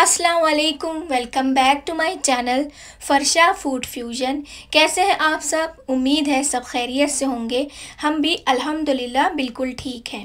असलकुम welcome back to my channel Farsha food fusion कैसे हैं आप सब उम्मीद है सब खैरियत से होंगे हम भी अल्हम्दुलिल्लाह बिल्कुल ठीक हैं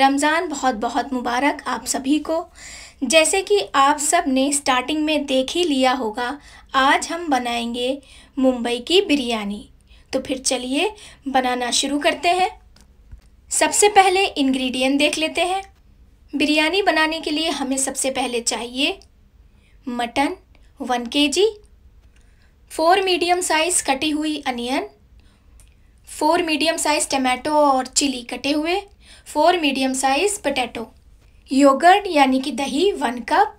रमज़ान बहुत बहुत मुबारक आप सभी को जैसे कि आप सब ने स्टार्टिंग में देख ही लिया होगा आज हम बनाएंगे मुंबई की बिरयानी तो फिर चलिए बनाना शुरू करते हैं सबसे पहले इन्ग्रीडियन देख लेते हैं बिरयानी बनाने के लिए हमें सबसे पहले चाहिए मटन वन के जी फोर मीडियम साइज़ कटी हुई onion four medium size tomato और चिली कटे हुए four medium size potato yoghurt यानी कि दही one cup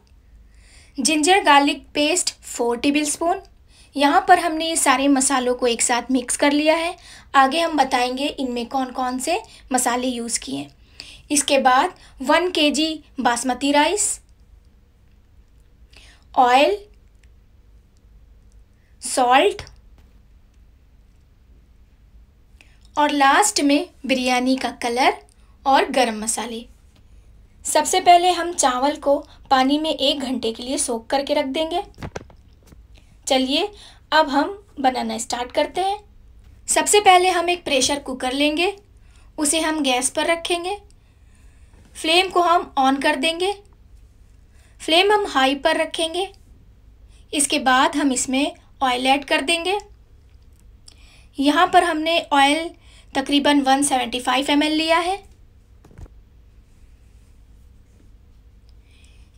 ginger garlic paste four tablespoon यहाँ पर हमने ये सारे मसालों को एक साथ मिक्स कर लिया है आगे हम बताएंगे इनमें कौन कौन से मसाले यूज़ किए हैं इसके बाद one K G basmati rice oil salt और लास्ट में बिरयानी का कलर और गरम मसाले सबसे पहले हम चावल को पानी में एक घंटे के लिए सोख करके रख देंगे चलिए अब हम बनाना स्टार्ट करते हैं सबसे पहले हम एक प्रेशर कुकर लेंगे उसे हम गैस पर रखेंगे फ्लेम को हम ऑन कर देंगे फ्लेम हम हाई पर रखेंगे इसके बाद हम इसमें ऑयल ऐड कर देंगे यहाँ पर हमने ऑयल तकरीबन 175 सेवेंटी लिया है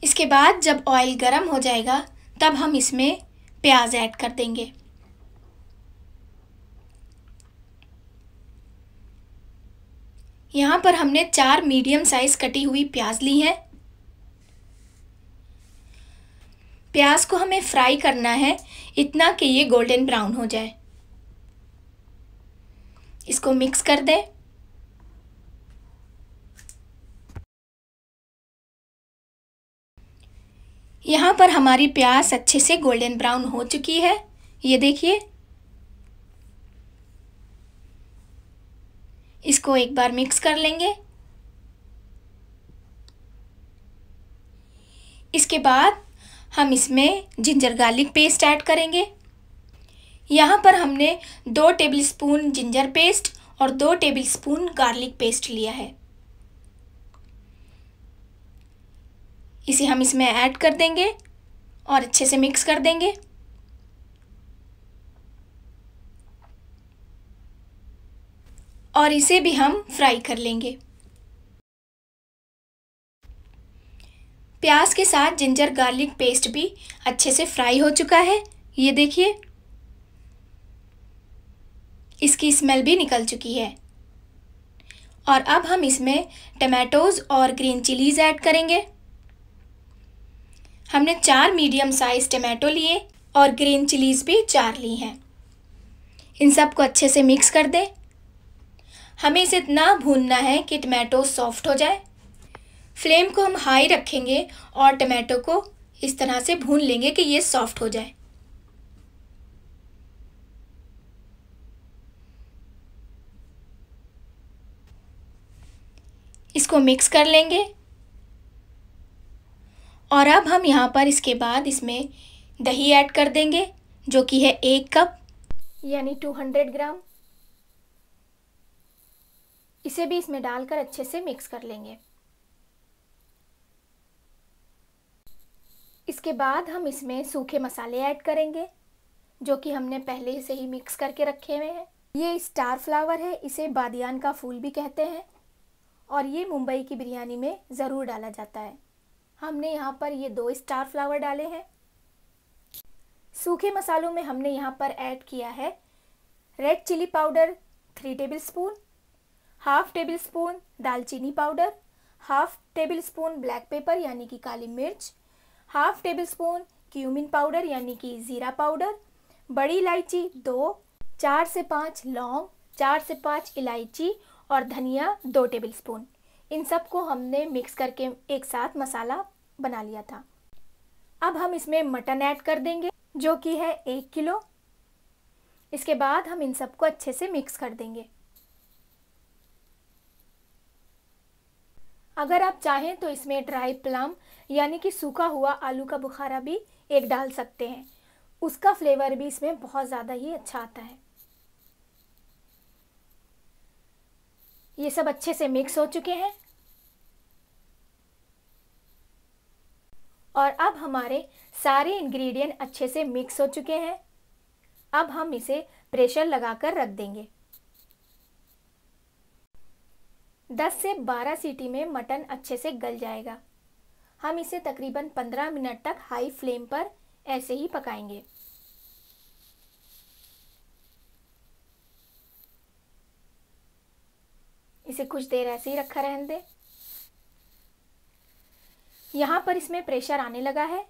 इसके बाद जब ऑयल गर्म हो जाएगा तब हम इसमें प्याज ऐड कर देंगे यहाँ पर हमने चार मीडियम साइज़ कटी हुई प्याज ली है प्याज को हमें फ्राई करना है इतना कि ये गोल्डन ब्राउन हो जाए इसको मिक्स कर दें यहाँ पर हमारी प्याज अच्छे से गोल्डन ब्राउन हो चुकी है ये देखिए इसको एक बार मिक्स कर लेंगे इसके बाद हम इसमें जिंजर गार्लिक पेस्ट ऐड करेंगे यहाँ पर हमने दो टेबलस्पून जिंजर पेस्ट और दो टेबलस्पून गार्लिक पेस्ट लिया है इसे हम इसमें ऐड कर देंगे और अच्छे से मिक्स कर देंगे और इसे भी हम फ्राई कर लेंगे प्याज के साथ जिंजर गार्लिक पेस्ट भी अच्छे से फ्राई हो चुका है ये देखिए इसकी स्मेल भी निकल चुकी है और अब हम इसमें टमाटोज़ और ग्रीन चिलीज़ ऐड करेंगे हमने चार मीडियम साइज़ टमाटो लिए और ग्रीन चिलीज़ भी चार ली हैं इन सबको अच्छे से मिक्स कर दें हमें इसे इतना भूनना है कि टमाटो सॉफ्ट हो जाए फ्लेम को हम हाई रखेंगे और टमाटो को इस तरह से भून लेंगे कि ये सॉफ्ट हो जाए इसको मिक्स कर लेंगे और अब हम यहाँ पर इसके बाद इसमें दही ऐड कर देंगे जो कि है एक कप यानी 200 ग्राम इसे भी इसमें डालकर अच्छे से मिक्स कर लेंगे इसके बाद हम इसमें सूखे मसाले ऐड करेंगे जो कि हमने पहले से ही मिक्स करके रखे हुए हैं ये स्टार फ्लावर है इसे बादियान का फूल भी कहते हैं और ये मुंबई की बिरयानी में ज़रूर डाला जाता है हमने यहाँ पर ये दो स्टार फ्लावर डाले हैं सूखे मसालों में हमने यहाँ पर ऐड किया है red chilli powder three tablespoon half tablespoon दालचीनी powder half tablespoon black pepper यानी कि काली मिर्च half tablespoon cumin powder यानी कि ज़ीरा पाउडर बड़ी इलायची दो चार से पाँच लौंग चार से पाँच इलायची और धनिया दो टेबल स्पून इन सब को हमने मिक्स करके एक साथ मसाला बना लिया था अब हम इसमें मटन ऐड कर देंगे जो कि है एक किलो इसके बाद हम इन सबको अच्छे से मिक्स कर देंगे अगर आप चाहें तो इसमें ड्राई प्लम यानी कि सूखा हुआ आलू का बुखारा भी एक डाल सकते हैं उसका फ्लेवर भी इसमें बहुत ज़्यादा ही अच्छा आता है ये सब अच्छे से मिक्स हो चुके हैं और अब हमारे सारे इंग्रेडिएंट अच्छे से मिक्स हो चुके हैं अब हम इसे प्रेशर लगाकर रख देंगे दस से बारह सीटी में मटन अच्छे से गल जाएगा हम इसे तकरीबन पंद्रह मिनट तक हाई फ्लेम पर ऐसे ही पकाएंगे इसे कुछ देर ऐसे ही रखा रहने दें यहाँ पर इसमें प्रेशर आने लगा है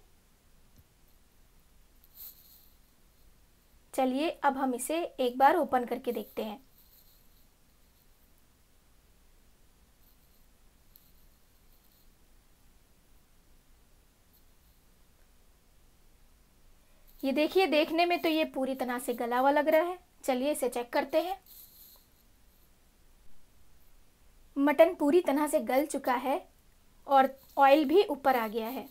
चलिए अब हम इसे एक बार ओपन करके देखते हैं ये देखिए देखने में तो ये पूरी तरह से गला हुआ लग रहा है चलिए इसे चेक करते हैं मटन पूरी तरह से गल चुका है और ऑयल भी ऊपर आ गया है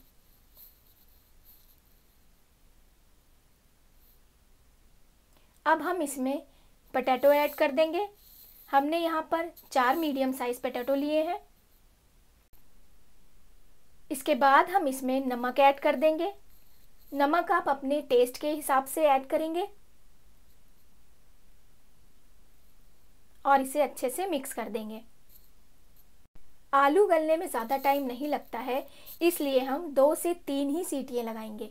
अब हम इसमें पटैटो ऐड कर देंगे हमने यहाँ पर चार मीडियम साइज़ पटैटो लिए हैं इसके बाद हम इसमें नमक ऐड कर देंगे नमक आप अपने टेस्ट के हिसाब से ऐड करेंगे और इसे अच्छे से मिक्स कर देंगे आलू गलने में ज़्यादा टाइम नहीं लगता है इसलिए हम दो से तीन ही सीटियाँ लगाएंगे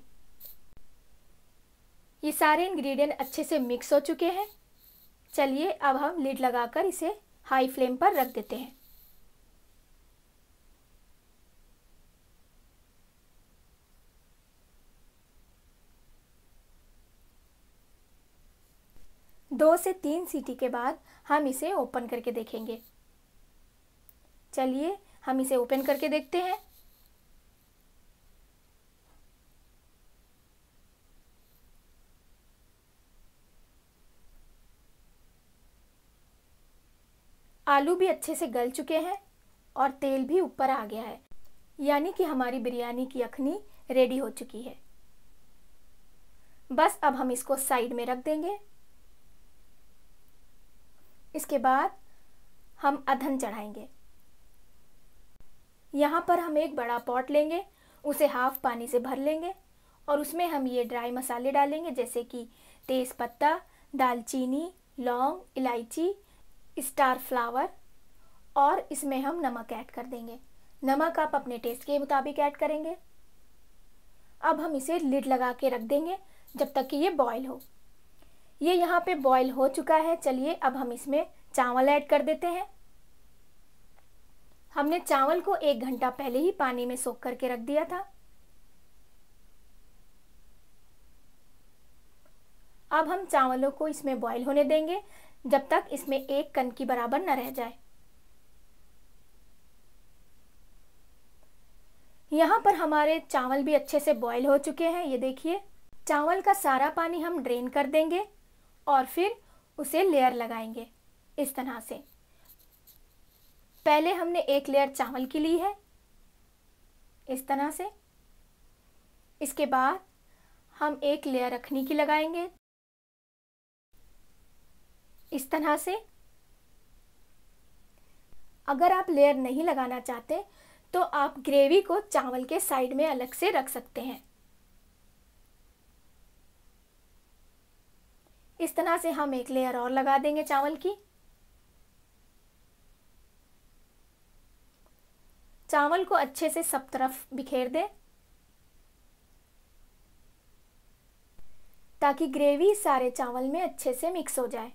ये सारे इंग्रेडिएंट अच्छे से मिक्स हो चुके हैं चलिए अब हम लीड लगाकर इसे हाई फ्लेम पर रख देते हैं दो से तीन सीटी के बाद हम इसे ओपन करके देखेंगे चलिए हम इसे ओपन करके देखते हैं आलू भी अच्छे से गल चुके हैं और तेल भी ऊपर आ गया है यानी कि हमारी बिरयानी की यखनी रेडी हो चुकी है बस अब हम इसको साइड में रख देंगे इसके बाद हम अधन चढ़ाएंगे यहाँ पर हम एक बड़ा पॉट लेंगे उसे हाफ पानी से भर लेंगे और उसमें हम ये ड्राई मसाले डालेंगे जैसे कि तेज़ पत्ता दालचीनी लौंग इलायची स्टार फ्लावर और इसमें हम नमक ऐड कर देंगे नमक आप अपने टेस्ट के मुताबिक ऐड करेंगे अब हम इसे लिड लगा के रख देंगे जब तक कि ये बॉयल हो ये यहाँ पे बॉईल हो चुका है चलिए अब हम इसमें चावल ऐड कर देते हैं हमने चावल को एक घंटा पहले ही पानी में सोख करके रख दिया था अब हम चावलों को इसमें बॉईल होने देंगे जब तक इसमें एक कन की बराबर न रह जाए यहाँ पर हमारे चावल भी अच्छे से बॉईल हो चुके हैं ये देखिए चावल का सारा पानी हम ड्रेन कर देंगे और फिर उसे लेयर लगाएंगे इस तरह से पहले हमने एक लेयर चावल की ली है इस तरह से इसके बाद हम एक लेयर रखनी की लगाएंगे इस तरह से अगर आप लेयर नहीं लगाना चाहते तो आप ग्रेवी को चावल के साइड में अलग से रख सकते हैं इस तरह से हम एक लेयर और लगा देंगे चावल की चावल को अच्छे से सब तरफ बिखेर दे ताकि ग्रेवी सारे चावल में अच्छे से मिक्स हो जाए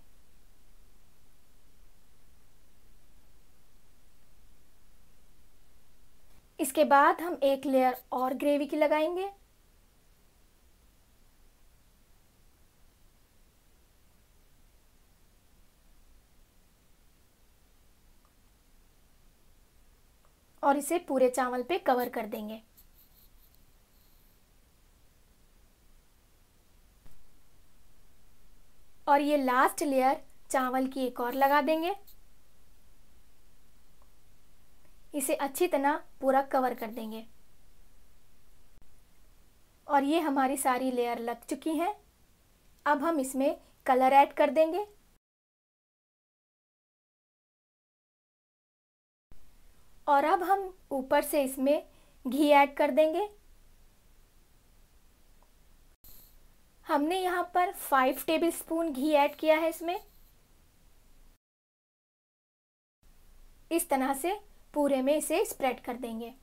इसके बाद हम एक लेयर और ग्रेवी की लगाएंगे और इसे पूरे चावल पे कवर कर देंगे और ये लास्ट लेयर चावल की एक और लगा देंगे इसे अच्छी तरह पूरा कवर कर देंगे और ये हमारी सारी लेयर लग चुकी हैं अब हम इसमें कलर ऐड कर देंगे और अब हम ऊपर से इसमें घी ऐड कर देंगे हमने यहाँ पर five tablespoon ghee add किया है इसमें इस तरह से पूरे में इसे स्प्रेड कर देंगे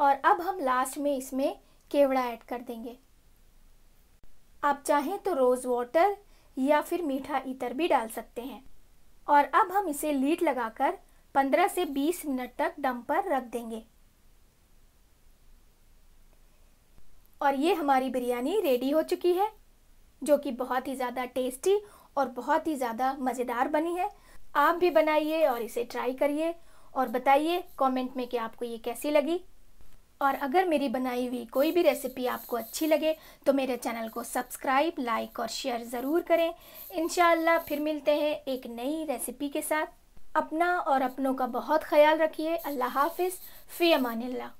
और अब हम लास्ट में इसमें केवड़ा ऐड कर देंगे आप चाहें तो रोज़ वाटर या फिर मीठा इतर भी डाल सकते हैं और अब हम इसे लीड लगाकर 15 से 20 मिनट तक दम पर रख देंगे और ये हमारी बिरयानी रेडी हो चुकी है जो कि बहुत ही ज़्यादा टेस्टी और बहुत ही ज़्यादा मज़ेदार बनी है आप भी बनाइए और इसे ट्राई करिए और बताइए कमेंट में कि आपको ये कैसी लगी और अगर मेरी बनाई हुई कोई भी रेसिपी आपको अच्छी लगे तो मेरे चैनल को सब्सक्राइब लाइक और शेयर ज़रूर करें इन फिर मिलते हैं एक नई रेसिपी के साथ अपना और अपनों का बहुत ख्याल रखिए अल्लाह हाफिज़ फ़ी अमान